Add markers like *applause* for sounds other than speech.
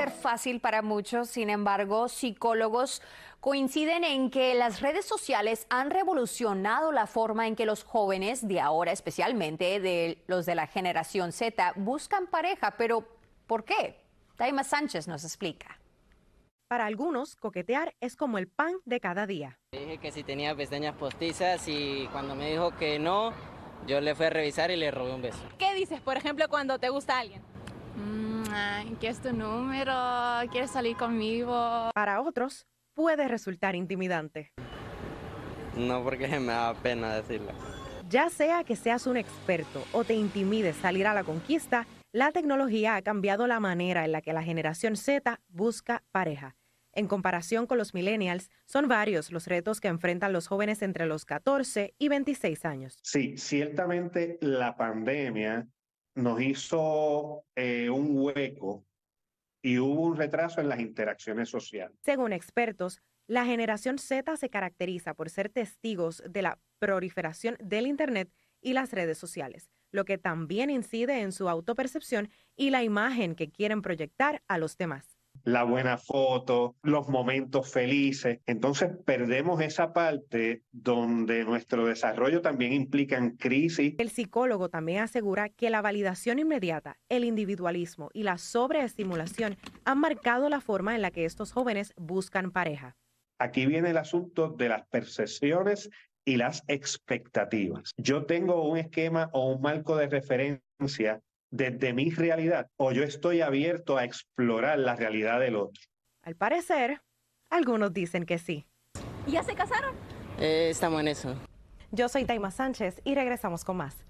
ser fácil para muchos, sin embargo, psicólogos coinciden en que las redes sociales han revolucionado la forma en que los jóvenes de ahora, especialmente de los de la generación Z, buscan pareja. Pero, ¿por qué? Taima Sánchez nos explica. Para algunos, coquetear es como el pan de cada día. Dije que si tenía pestañas postizas y cuando me dijo que no, yo le fui a revisar y le robé un beso. ¿Qué dices, por ejemplo, cuando te gusta alguien? Mm, ¿Quieres tu número? ¿Quieres salir conmigo? Para otros, puede resultar intimidante. No, porque *laughs* me da pena decirlo. Ya sea que seas un experto o te intimides salir a la conquista, la tecnología ha cambiado la manera en la que la generación Z busca pareja. En comparación con los millennials, son varios los retos que enfrentan los jóvenes entre los 14 y 26 años. Sí, ciertamente la pandemia nos hizo eh, un hueco y hubo un retraso en las interacciones sociales. Según expertos, la generación Z se caracteriza por ser testigos de la proliferación del Internet y las redes sociales, lo que también incide en su autopercepción y la imagen que quieren proyectar a los demás la buena foto, los momentos felices. Entonces perdemos esa parte donde nuestro desarrollo también implica crisis. El psicólogo también asegura que la validación inmediata, el individualismo y la sobreestimulación han marcado la forma en la que estos jóvenes buscan pareja. Aquí viene el asunto de las percepciones y las expectativas. Yo tengo un esquema o un marco de referencia desde mi realidad o yo estoy abierto a explorar la realidad del otro? Al parecer, algunos dicen que sí. ya se casaron? Eh, estamos en eso. Yo soy Taima Sánchez y regresamos con más.